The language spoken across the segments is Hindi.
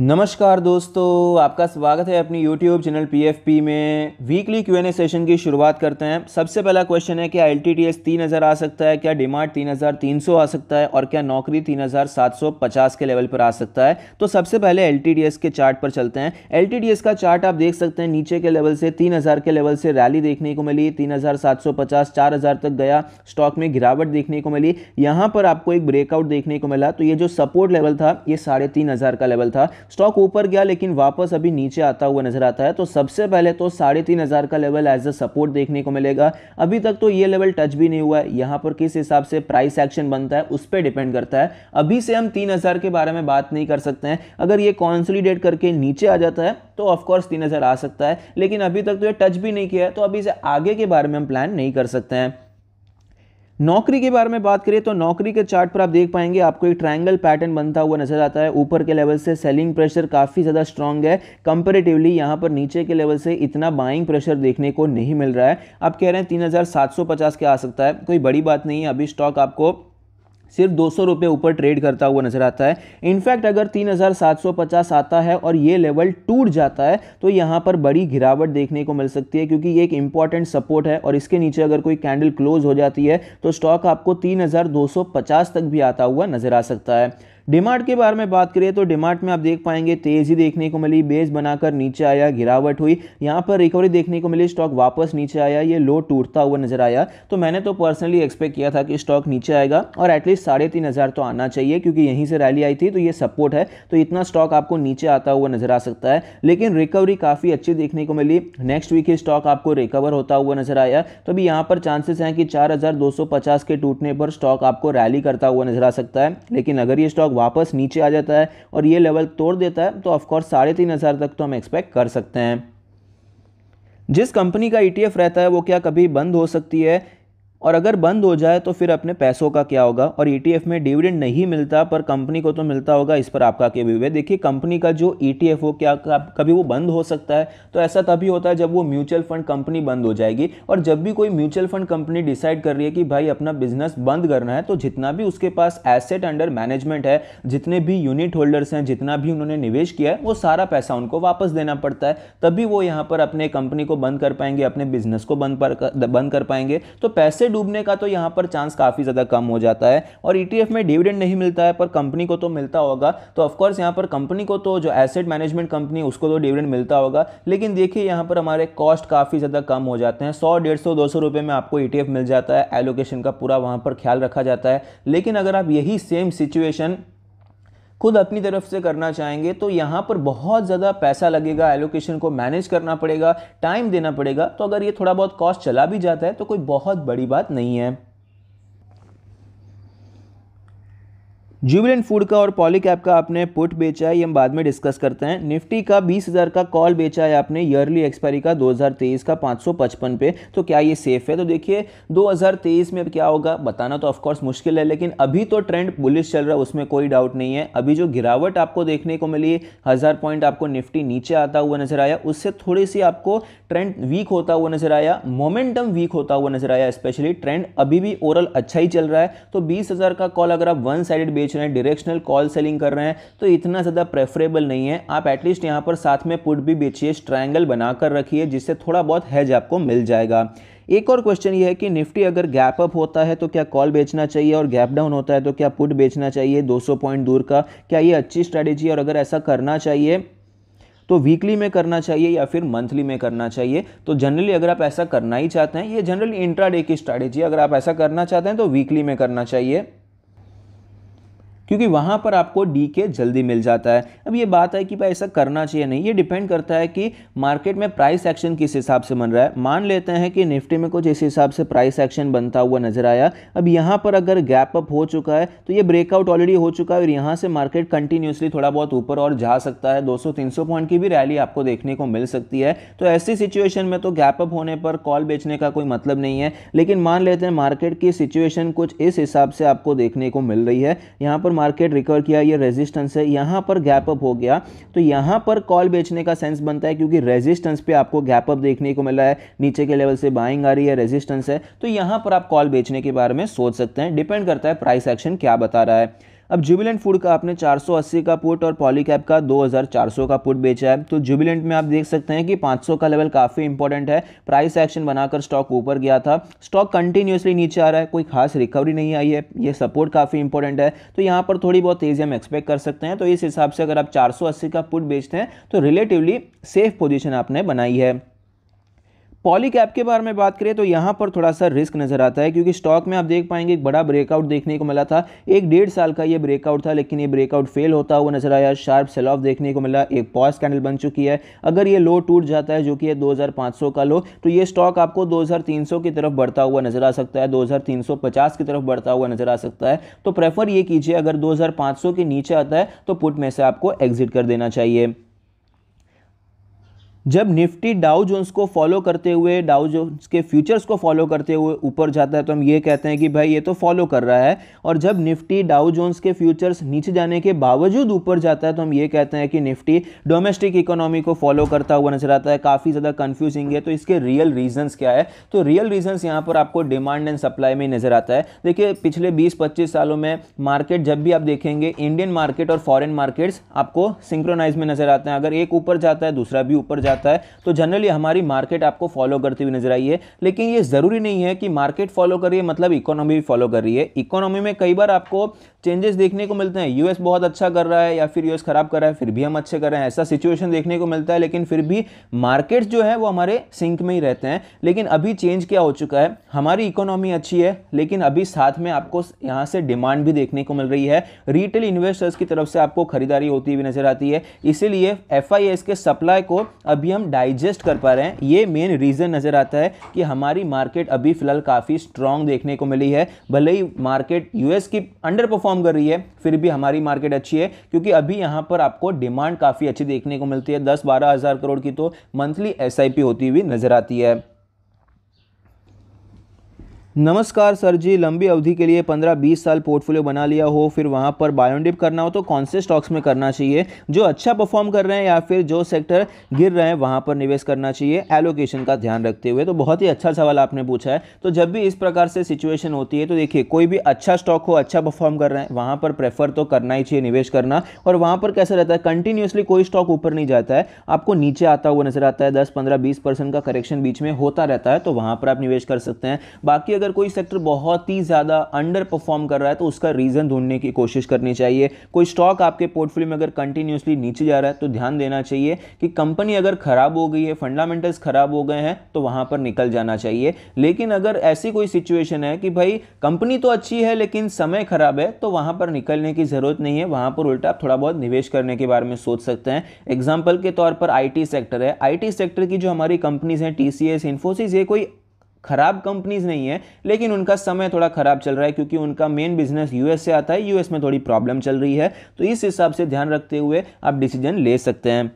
नमस्कार दोस्तों आपका स्वागत है अपनी YouTube चैनल पीएफपी में वीकली क्यू एन सेशन की शुरुआत करते हैं सबसे पहला क्वेश्चन है क्या एल टी टी एस तीन हज़ार आ सकता है क्या डिमांड तीन हज़ार तीन सौ आ सकता है और क्या नौकरी तीन हज़ार सात सौ पचास के लेवल पर आ सकता है तो सबसे पहले एल टी टी एस के चार्ट पर चलते हैं एल टी टी एस का चार्ट आप देख सकते हैं नीचे के लेवल से तीन हज़ार के लेवल से रैली देखने को मिली तीन हज़ार सात सौ पचास चार हज़ार तक गया स्टॉक में गिरावट देखने को मिली यहाँ पर आपको एक ब्रेकआउट देखने को मिला तो ये जो सपोर्ट लेवल था ये साढ़े तीन हज़ार का लेवल था स्टॉक ऊपर गया लेकिन वापस अभी नीचे आता हुआ नजर आता है तो सबसे पहले तो साढ़े तीन हज़ार का लेवल एज अ सपोर्ट देखने को मिलेगा अभी तक तो ये लेवल टच भी नहीं हुआ है यहाँ पर किस हिसाब से प्राइस एक्शन बनता है उस पर डिपेंड करता है अभी से हम तीन हज़ार के बारे में बात नहीं कर सकते हैं अगर ये कॉन्सोलीडेट करके नीचे आ जाता है तो ऑफकोर्स तीन हज़ार आ सकता है लेकिन अभी तक तो ये टच भी नहीं किया है तो अभी से आगे के बारे में हम प्लान नहीं कर सकते हैं नौकरी के बारे में बात करें तो नौकरी के चार्ट पर आप देख पाएंगे आपको एक ट्रायंगल पैटर्न बनता हुआ नजर आता है ऊपर के लेवल से सेलिंग प्रेशर काफ़ी ज़्यादा स्ट्रांग है कंपेरेटिवली यहां पर नीचे के लेवल से इतना बाइंग प्रेशर देखने को नहीं मिल रहा है आप कह रहे हैं पचास के आ सकता है कोई बड़ी बात नहीं है अभी स्टॉक आपको सिर्फ दो सौ रुपये ऊपर ट्रेड करता हुआ नजर आता है इनफैक्ट अगर तीन हज़ार सात सौ पचास आता है और ये लेवल टूट जाता है तो यहाँ पर बड़ी गिरावट देखने को मिल सकती है क्योंकि ये एक इंपॉर्टेंट सपोर्ट है और इसके नीचे अगर कोई कैंडल क्लोज हो जाती है तो स्टॉक आपको तीन हज़ार दो सौ पचास तक भी आता हुआ नजर आ सकता है डिमार्ट के बारे में बात करें तो डिमार्ट में आप देख पाएंगे तेज़ी देखने को मिली बेस बनाकर नीचे आया गिरावट हुई यहां पर रिकवरी देखने को मिली स्टॉक वापस नीचे आया ये लो टूटता हुआ नजर आया तो मैंने तो पर्सनली एक्सपेक्ट किया था कि स्टॉक नीचे आएगा और एटलीस्ट साढ़े तीन हज़ार तो आना चाहिए क्योंकि यहीं से रैली आई थी तो ये सपोर्ट है तो इतना स्टॉक आपको नीचे आता हुआ नजर आ सकता है लेकिन रिकवरी काफ़ी अच्छी देखने को मिली नेक्स्ट वीक ही स्टॉक आपको रिकवर होता हुआ नजर आया तो अभी यहाँ पर चांसेस हैं कि चार के टूटने पर स्टॉक आपको रैली करता हुआ नजर आ सकता है लेकिन अगर ये स्टॉक वापस नीचे आ जाता है और ये लेवल तोड़ देता है तो ऑफकोर्स साढ़े तीन हज़ार तक तो हम एक्सपेक्ट कर सकते हैं जिस कंपनी का ईटीएफ e रहता है वो क्या कभी बंद हो सकती है और अगर बंद हो जाए तो फिर अपने पैसों का क्या होगा और ई e में डिविडेंड नहीं मिलता पर कंपनी को तो मिलता होगा इस पर आपका क्या व्यू है देखिए कंपनी का जो ई e टी हो क्या कभी वो बंद हो सकता है तो ऐसा तभी होता है जब वो म्यूचुअल फंड कंपनी बंद हो जाएगी और जब भी कोई म्यूचुअल फंड कंपनी डिसाइड कर रही है कि भाई अपना बिजनेस बंद करना है तो जितना भी उसके पास एसेट अंडर मैनेजमेंट है जितने भी यूनिट होल्डर्स हैं जितना भी उन्होंने निवेश किया है वो सारा पैसा उनको वापस देना पड़ता है तभी वो यहाँ पर अपने कंपनी को बंद कर पाएंगे अपने बिजनेस को बंद बंद कर पाएंगे तो पैसे डूबने का तो यहाँ पर चांस काफ़ी ज़्यादा कम हो जाता है और ई e में डिविडेंड नहीं मिलता है पर कंपनी को तो मिलता होगा तो ऑफकोर्स यहाँ पर कंपनी को तो जो एसेट मैनेजमेंट कंपनी उसको तो डिविडेंड मिलता होगा लेकिन देखिए यहाँ पर हमारे कॉस्ट काफ़ी ज़्यादा कम हो जाते हैं सौ डेढ़ सौ दो सौ रुपये में आपको ई e मिल जाता है एलोकेशन का पूरा वहाँ पर ख्याल रखा जाता है लेकिन अगर आप यही सेम सिचुएशन खुद अपनी तरफ से करना चाहेंगे तो यहाँ पर बहुत ज़्यादा पैसा लगेगा एलोकेशन को मैनेज करना पड़ेगा टाइम देना पड़ेगा तो अगर ये थोड़ा बहुत कॉस्ट चला भी जाता है तो कोई बहुत बड़ी बात नहीं है जुबिलेंट फूड का और पॉलीकैप का आपने पुट बेचा है ये हम बाद में डिस्कस करते हैं निफ्टी का 20,000 का कॉल बेचा है आपने ईयरली एक्सपायरी का 2023 का 555 पे तो क्या ये सेफ है तो देखिए 2023 में क्या होगा बताना तो ऑफकोर्स मुश्किल है लेकिन अभी तो ट्रेंड बुलिश चल रहा है उसमें कोई डाउट नहीं है अभी जो गिरावट आपको देखने को मिली हज़ार पॉइंट आपको निफ्टी नीचे आता हुआ नजर आया उससे थोड़ी सी आपको ट्रेंड वीक होता हुआ नजर आया मोमेंटम वीक होता हुआ नजर आया स्पेशली ट्रेंड अभी भी ओवरऑल अच्छा ही चल रहा है तो बीस का कॉल अगर आप वन साइडेड बेच बेच है डिरेक्शनल कॉल सेलिंग कर रहे हैं तो इतना ज़्यादा प्रेफरेबल नहीं है आप एटलीस्ट यहाँ पर साथ में पुट भी बेचिए स्ट्रैंगल बना कर रखिए जिससे थोड़ा बहुत हैज आपको मिल जाएगा एक और क्वेश्चन ये है कि निफ्टी अगर गैप अप होता है तो क्या कॉल बेचना चाहिए और गैप डाउन होता है तो क्या पुट बेचना चाहिए 200 पॉइंट दूर का क्या ये अच्छी स्ट्रैटेजी और अगर ऐसा करना चाहिए तो वीकली में करना चाहिए या फिर मंथली में करना चाहिए तो जनरली अगर आप ऐसा करना ही चाहते हैं ये जनरली इंट्राडे की स्ट्रैटेजी अगर आप ऐसा करना चाहते हैं तो वीकली में करना चाहिए क्योंकि वहाँ पर आपको डी के जल्दी मिल जाता है अब ये बात है कि भाई ऐसा करना चाहिए नहीं ये डिपेंड करता है कि मार्केट में प्राइस एक्शन किस हिसाब से बन रहा है मान लेते हैं कि निफ्टी में कुछ इस हिसाब से प्राइस एक्शन बनता हुआ नजर आया अब यहाँ पर अगर गैप अप हो चुका है तो ये ब्रेकआउट ऑलरेडी हो चुका है और यहाँ से मार्केट कंटिन्यूसली थोड़ा बहुत ऊपर और जा सकता है दो सौ पॉइंट की भी रैली आपको देखने को मिल सकती है तो ऐसी सिचुएशन में तो गैप अप होने पर कॉल बेचने का कोई मतलब नहीं है लेकिन मान लेते हैं मार्केट की सिचुएशन कुछ इस हिसाब से आपको देखने को मिल रही है यहाँ पर मार्केट रिकवर किया ये रेजिस्टेंस है यहाँ पर गैप अप हो गया तो यहाँ पर कॉल बेचने का सेंस बनता है क्योंकि रेजिस्टेंस पे आपको गैप अप देखने को मिला है नीचे के लेवल से बाइंग आ रही है रेजिस्टेंस है तो यहाँ पर आप कॉल बेचने के बारे में सोच सकते हैं डिपेंड करता है प्राइस एक्शन क्या बता रहा है अब जुबिलेंट फूड का आपने 480 का पुट और पॉलीकैप का 2400 का पुट बेचा है तो जुबिलेंट में आप देख सकते हैं कि 500 का लेवल काफ़ी इंपॉर्टेंट है प्राइस एक्शन बनाकर स्टॉक ऊपर गया था स्टॉक कंटिन्यूसली नीचे आ रहा है कोई खास रिकवरी नहीं आई है ये सपोर्ट काफ़ी इंपॉर्टेंट है तो यहाँ पर थोड़ी बहुत तेज़ी हम एक्सपेक्ट कर सकते हैं तो इस हिसाब से अगर आप चार का पुट बेचते हैं तो रिलेटिवली सेफ पोजिशन आपने बनाई है पॉली कैप के बारे में बात करें तो यहाँ पर थोड़ा सा रिस्क नज़र आता है क्योंकि स्टॉक में आप देख पाएंगे एक बड़ा ब्रेकआउट देखने को मिला था एक डेढ़ साल का ये ब्रेकआउट था लेकिन ये ब्रेकआउट फेल होता हुआ नजर आया शार्प सेल ऑफ देखने को मिला एक पॉज कैंडल बन चुकी है अगर ये लो टूट जाता है जो कि है दो का लो तो ये स्टॉक आपको दो की तरफ बढ़ता हुआ नजर आ सकता है दो की तरफ बढ़ता हुआ नजर आ सकता है तो प्रेफर ये कीजिए अगर दो के नीचे आता है तो पुट में से आपको एग्जिट कर देना चाहिए जब निफ्टी डाउ जोन्स को फॉलो करते हुए डाउ जोन्स के फ्यूचर्स को फॉलो करते हुए ऊपर जाता है तो हम ये कहते हैं कि भाई ये तो फॉलो कर रहा है और जब निफ्टी डाउ जोन्स के फ्यूचर्स नीचे जाने के बावजूद ऊपर जाता है तो हम ये कहते हैं कि निफ्टी डोमेस्टिक इकोनॉमी को फॉलो करता हुआ नजर आता है काफ़ी ज़्यादा कन्फ्यूजिंग है तो इसके रियल रीजन्स क्या है तो रियल रीजन्स यहाँ पर आपको डिमांड एंड सप्लाई में नज़र आता है देखिए पिछले बीस पच्चीस सालों में मार्केट जब भी आप देखेंगे इंडियन मार्केट और फॉरन मार्केट्स आपको सिंक्रोनाइज में नज़र आते हैं अगर एक ऊपर जाता है दूसरा भी ऊपर जाता है जाता है तो जनरली हमारी मार्केट आपको फॉलो करती हुई नजर आई है लेकिन ये ज़रूरी नहीं है कि मार्केट फॉलो कर रही है मतलब इकोनॉमी भी फॉलो कर रही है इकोनॉमी में कई बार आपको चेंजेस देखने को मिलते हैं यूएस बहुत अच्छा कर रहा है या फिर यूएस ख़राब कर रहा है फिर भी हम अच्छे कर रहे हैं ऐसा सिचुएशन देखने को मिलता है लेकिन फिर भी मार्केट जो है वो हमारे सिंक में ही रहते हैं लेकिन अभी चेंज क्या हो चुका है हमारी इकोनॉमी अच्छी है लेकिन अभी साथ में आपको यहाँ से डिमांड भी देखने को मिल रही है रिटेल इन्वेस्टर्स की तरफ से आपको खरीदारी होती हुई नजर आती है इसीलिए एफ के सप्लाई को अभी अभी हम डाइजेस्ट कर पा रहे हैं ये मेन रीज़न नज़र आता है कि हमारी मार्केट अभी फ़िलहाल काफ़ी स्ट्रांग देखने को मिली है भले ही मार्केट यूएस की अंडर परफॉर्म कर रही है फिर भी हमारी मार्केट अच्छी है क्योंकि अभी यहाँ पर आपको डिमांड काफ़ी अच्छी देखने को मिलती है दस बारह हज़ार करोड़ की तो मंथली एस होती हुई नज़र आती है नमस्कार सर जी लंबी अवधि के लिए 15-20 साल पोर्टफोलियो बना लिया हो फिर वहाँ पर बायोडिप करना हो तो कौन से स्टॉक्स में करना चाहिए जो अच्छा परफॉर्म कर रहे हैं या फिर जो सेक्टर गिर रहे हैं वहाँ पर निवेश करना चाहिए एलोकेशन का ध्यान रखते हुए तो बहुत ही अच्छा सवाल आपने पूछा है तो जब भी इस प्रकार से सिचुएशन होती है तो देखिए कोई भी अच्छा स्टॉक हो अच्छा परफॉर्म कर रहे हैं वहाँ पर प्रेफर तो करना ही चाहिए निवेश करना और वहाँ पर कैसा रहता है कंटिन्यूसली कोई स्टॉक ऊपर नहीं जाता है आपको नीचे आता हुआ नजर आता है दस पंद्रह बीस का करेक्शन बीच में होता रहता है तो वहाँ पर आप निवेश कर सकते हैं बाकी अगर कोई सेक्टर बहुत ही ज़्यादा अंडर परफॉर्म कर रहा है तो उसका रीज़न ढूंढने की कोशिश करनी चाहिए कोई स्टॉक आपके पोर्टफोलियो में अगर कंटिन्यूसली नीचे जा रहा है तो ध्यान देना चाहिए कि कंपनी अगर ख़राब हो गई है फंडामेंटल्स ख़राब हो गए हैं तो वहाँ पर निकल जाना चाहिए लेकिन अगर ऐसी कोई सिचुएशन है कि भाई कंपनी तो अच्छी है लेकिन समय ख़राब है तो वहाँ पर निकलने की ज़रूरत नहीं है वहाँ पर उल्टा आप थोड़ा बहुत निवेश करने के बारे में सोच सकते हैं एग्जाम्पल के तौर पर आई सेक्टर है आई सेक्टर की जो हमारी कंपनीज हैं टीसीएस इन्फोसिस ये कोई खराब कंपनीज नहीं है लेकिन उनका समय थोड़ा खराब चल रहा है क्योंकि उनका मेन बिजनेस यूएस से आता है यूएस में थोड़ी प्रॉब्लम चल रही है तो इस हिसाब से ध्यान रखते हुए आप डिसीजन ले सकते हैं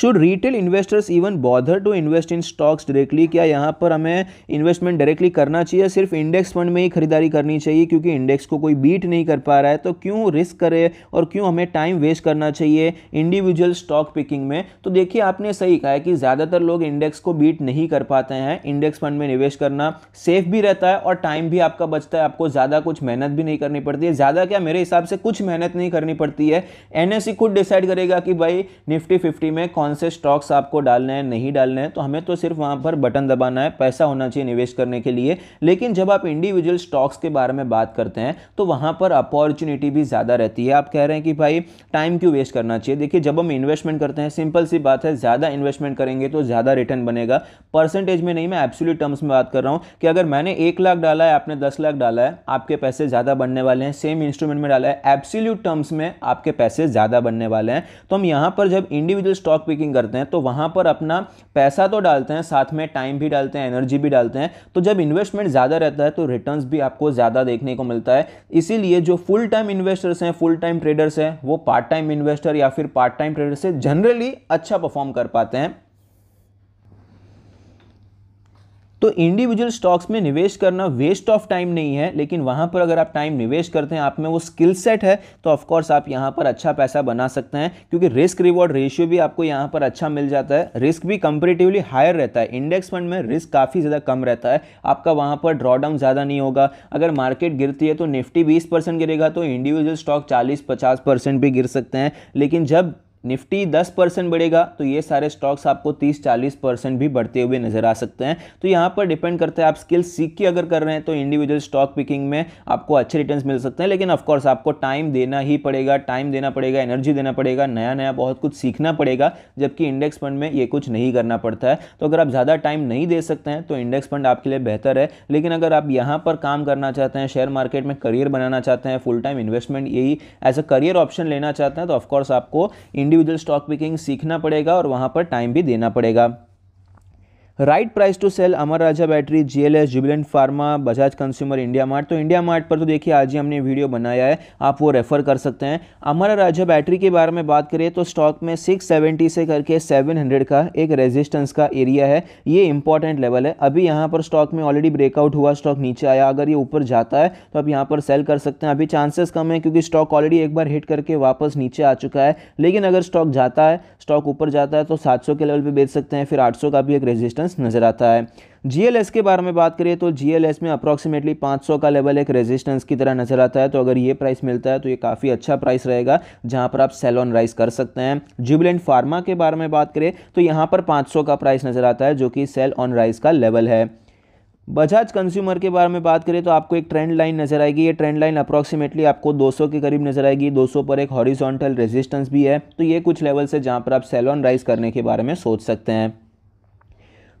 should retail investors even bother to invest in stocks directly क्या यहाँ पर हमें इन्वेस्टमेंट डायरेक्टली करना चाहिए सिर्फ इंडेक्स फंड में ही खरीदारी करनी चाहिए क्योंकि इंडेक्स को कोई बीट नहीं कर पा रहा है तो क्यों रिस्क करे और क्यों हमें टाइम वेस्ट करना चाहिए इंडिविजुअल स्टॉक पिकिंग में तो देखिए आपने सही कहा है कि ज़्यादातर लोग इंडेक्स को बीट नहीं कर पाते हैं इंडेक्स फंड में निवेश करना सेफ भी रहता है और टाइम भी आपका बचता है आपको ज़्यादा कुछ मेहनत भी नहीं करनी पड़ती है ज़्यादा क्या मेरे हिसाब से कुछ मेहनत नहीं करनी पड़ती है एन e खुद डिसाइड करेगा कि भाई निफ्टी फिफ्टी में कौन कौन से स्टॉक्स आपको डालने हैं नहीं डालने हैं तो हमें तो सिर्फ वहाँ पर बटन दबाना है पैसा होना चाहिए निवेश करने के लिए लेकिन जब आप इंडिविजुअल स्टॉक्स के बारे में बात करते हैं तो वहाँ पर अपॉर्चुनिटी भी ज़्यादा रहती है आप कह रहे हैं कि भाई टाइम क्यों वेस्ट करना चाहिए देखिए जब हम इन्वेस्टमेंट करते हैं सिंपल सी बात है ज़्यादा इन्वेस्टमेंट करेंगे तो ज़्यादा रिटर्न बनेगा परसेंटेज में नहीं मैं एब्सोल्यूट टर्म्स में बात कर रहा हूँ कि अगर मैंने एक लाख डाला है आपने दस लाख डाला है आपके पैसे ज़्यादा बनने वाले हैं सेम इंस्ट्रूमेंट में डाला है एब्सोल्यूट टर्म्स में आपके पैसे ज़्यादा बनने वाले हैं तो हम यहाँ पर जब इंडिविजुअल स्टॉक स्पीकिंग करते हैं तो वहां पर अपना पैसा तो डालते हैं साथ में टाइम भी डालते हैं एनर्जी भी डालते हैं तो जब इन्वेस्टमेंट ज़्यादा रहता है तो रिटर्न भी आपको ज़्यादा देखने को मिलता है इसीलिए जो फुल टाइम इन्वेस्टर्स हैं फुल टाइम ट्रेडर्स हैं वो पार्ट टाइम इन्वेस्टर या फिर पार्ट टाइम ट्रेडर से जनरली अच्छा परफॉर्म कर पाते हैं तो इंडिविजुअल स्टॉक्स में निवेश करना वेस्ट ऑफ टाइम नहीं है लेकिन वहाँ पर अगर आप टाइम निवेश करते हैं आप में वो स्किल सेट है तो ऑफकोर्स आप यहाँ पर अच्छा पैसा बना सकते हैं क्योंकि रिस्क रिवॉर्ड रेशियो भी आपको यहाँ पर अच्छा मिल जाता है रिस्क भी कंपेरेटिवली हायर रहता है इंडेक्स फंड में रिस्क काफ़ी ज़्यादा कम रहता है आपका वहाँ पर ड्रॉडाउन ज़्यादा नहीं होगा अगर मार्केट गिरती है तो निफ्टी बीस गिरेगा तो इंडिविजुअल स्टॉक चालीस पचास भी गिर सकते हैं लेकिन जब निफ्टी 10 परसेंट बढ़ेगा तो ये सारे स्टॉक्स आपको 30-40 परसेंट भी बढ़ते हुए नजर आ सकते हैं तो यहाँ पर डिपेंड करता है आप स्किल सीख के अगर कर रहे हैं तो इंडिविजुअल स्टॉक पिकिंग में आपको अच्छे रिटर्न मिल सकते हैं लेकिन ऑफकोर्स आपको टाइम देना ही पड़ेगा टाइम देना पड़ेगा एनर्जी देना पड़ेगा नया नया बहुत कुछ सीखना पड़ेगा जबकि इंडेक्स फंड में ये कुछ नहीं करना पड़ता है तो अगर आप ज़्यादा टाइम नहीं दे सकते हैं तो इंडेक्स फंड आपके लिए बेहतर है लेकिन अगर आप यहाँ पर काम करना चाहते हैं शेयर मार्केट में करियर बनाना चाहते हैं फुल टाइम इन्वेस्टमेंट यही एज अ करियर ऑप्शन लेना चाहते हैं तो ऑफकोर्स आपको इंडिविजुअल स्टॉक पिकिंग सीखना पड़ेगा और वहाँ पर टाइम भी देना पड़ेगा right price to sell Amar Raja battery GLS Jubilant pharma Bajaj consumer India mart तो इंडिया मार्ट पर तो देखिए आज ही हमने वीडियो बनाया है आप वो रेफ़र कर सकते हैं अमर राजा बैटरी के बारे में बात करें तो स्टॉक में 670 से करके 700 का एक रेजिस्टेंस का एरिया है ये इंपॉर्टेंट लेवल है अभी यहाँ पर स्टॉक में ऑलरेडी ब्रेकआउट हुआ स्टॉक नीचे आया अगर ये ऊपर जाता है तो आप यहाँ पर सेल कर सकते हैं अभी चांसेस कम है क्योंकि स्टॉक ऑलरेडी एक बार हिट करके वापस नीचे आ चुका है लेकिन अगर स्टॉक जाता है स्टॉक ऊपर जाता है तो सात के लेवल पर बेच सकते हैं फिर आठ का भी एक रेजिस्टेंस रेजिस्टेंस नज़र आता है जीएलएस के बारे में बात करें तो जीएलएस में अप्रॉक्सीमेटली 500 का लेवल एक रेजिस्टेंस की तरह नज़र आता है तो अगर ये प्राइस मिलता है तो ये काफ़ी अच्छा प्राइस रहेगा जहां पर आप सेल ऑन राइस कर सकते हैं जुबिलेंट फार्मा के बारे में बात करें तो यहाँ पर 500 का प्राइस नज़र आता है जो कि सेल ऑन राइस का लेवल है बजाज कंज्यूमर के बारे में बात करें तो आपको एक ट्रेंड लाइन नज़र आएगी ये ट्रेंड लाइन अप्रॉक्सीमेटली आपको 200 के करीब नज़र आएगी 200 पर एक हॉरिजॉन्टल रेजिस्टेंस भी है तो ये कुछ लेवल से जहाँ पर आप सेल राइज करने के बारे में सोच सकते हैं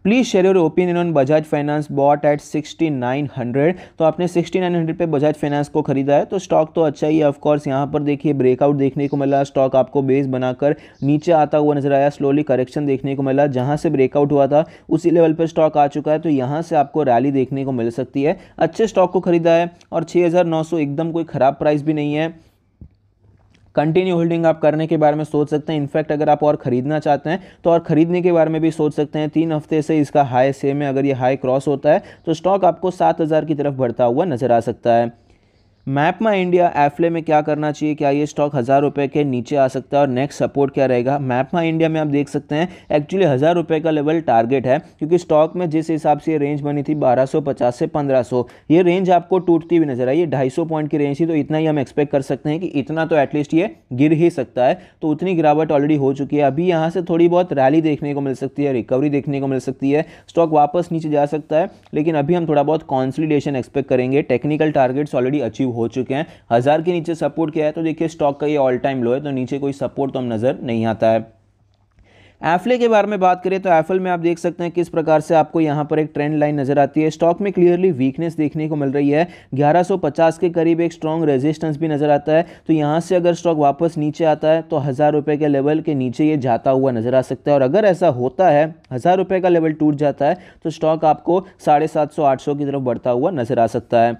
please share your opinion on Bajaj finance bought at 6900 तो आपने 6900 पे बजाज फाइनेंस को खरीदा है तो स्टॉक तो अच्छा ही है ऑफकोर्स यहाँ पर देखिए ब्रेकआउट देखने को मिला स्टॉक आपको बेस बनाकर नीचे आता हुआ नजर आया स्लोली करेक्शन देखने को मिला जहाँ से ब्रेकआउट हुआ था उसी लेवल पर स्टॉक आ चुका है तो यहाँ से आपको रैली देखने को मिल सकती है अच्छे स्टॉक को खरीदा है और छः एकदम कोई ख़राब प्राइस भी नहीं है कंटिन्यू होल्डिंग आप करने के बारे में सोच सकते हैं इनफैक्ट अगर आप और खरीदना चाहते हैं तो और खरीदने के बारे में भी सोच सकते हैं तीन हफ्ते से इसका हाई सेम है अगर ये हाई क्रॉस होता है तो स्टॉक आपको सात की तरफ बढ़ता हुआ नजर आ सकता है मैप माई इंडिया एफले में क्या करना चाहिए क्या ये स्टॉक हज़ार रुपये के नीचे आ सकता है और नेक्स्ट सपोर्ट क्या रहेगा मैप माई इंडिया में आप देख सकते हैं एक्चुअली हज़ार रुपये का लेवल टारगेट है क्योंकि स्टॉक में जिस हिसाब से ये रेंज बनी थी 1250 से 1500 ये रेंज आपको टूटती हुई नजर आई ये सौ पॉइंट की रेंज थी तो इतना ही हम एक्सपेक्ट कर सकते हैं कि इतना तो एटलीस्ट ये गिर ही सकता है तो उतनी गिरावट ऑलरेडी हो चुकी है अभी यहाँ से थोड़ी बहुत रैली देखने को मिल सकती है रिकवरी देखने को मिल सकती है स्टॉक वापस नीचे जा सकता है लेकिन अभी हम थोड़ा बहुत कॉन्सलीडेशन एक्सपेक्ट करेंगे टेक्निकल टारगेट्स ऑलरेडी अचीव हो चुके हैं हज़ार के नीचे सपोर्ट क्या है तो देखिए स्टॉक का ये ऑल टाइम लो है तो नीचे कोई सपोर्ट तो हम नज़र नहीं आता है एफले के बारे में बात करें तो एफल में आप देख सकते हैं किस प्रकार से आपको यहाँ पर एक ट्रेंड लाइन नजर आती है स्टॉक में क्लियरली वीकनेस देखने को मिल रही है 1150 के करीब एक स्ट्रॉन्ग रेजिस्टेंस भी नज़र आता है तो यहाँ से अगर स्टॉक वापस नीचे आता है तो हज़ार रुपये के लेवल के नीचे ये जाता हुआ नज़र आ सकता है और अगर ऐसा होता है हज़ार रुपये का लेवल टूट जाता है तो स्टॉक आपको साढ़े सात की तरफ बढ़ता हुआ नज़र आ सकता है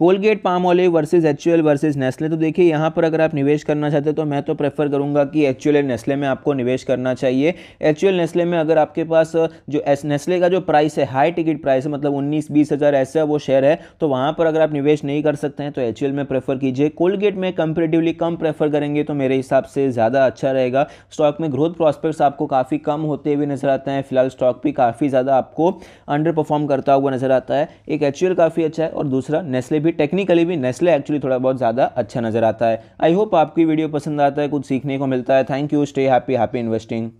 Colgate Palmolive versus actual versus Nestle तो देखिए यहाँ पर अगर आप निवेश करना चाहते हैं तो मैं तो प्रेफर करूँगा कि एक्चुअल एंड नेस्ले में आपको निवेश करना चाहिए एक्चुअल नेस्ले में अगर आपके पास जो एस नेस्ले का जो प्राइस है हाई टिकट प्राइस है मतलब उन्नीस बीस हज़ार ऐसा वो शेयर है तो वहाँ पर अगर आप निवेश नहीं कर सकते हैं तो एक्चुअल में प्रेफर कीजिए कोलगेट में कंपेरेटिवली कम प्रेफर करेंगे तो मेरे हिसाब से ज़्यादा अच्छा रहेगा स्टॉक में ग्रोथ प्रॉस्पेक्ट्स आपको काफ़ी कम होते हुए नज़र आते हैं फिलहाल स्टॉक भी काफ़ी ज़्यादा आपको अंडर परफॉर्म करता हुआ नज़र आता है एक एक्चुअल काफ़ी अच्छा है और दूसरा नेस्ले भी भी टेक्निकली भी नेस्ले एक्चुअली थोड़ा बहुत ज़्यादा अच्छा नज़र आता है आई होप आपकी वीडियो पसंद आता है कुछ सीखने को मिलता है thank you stay happy happy investing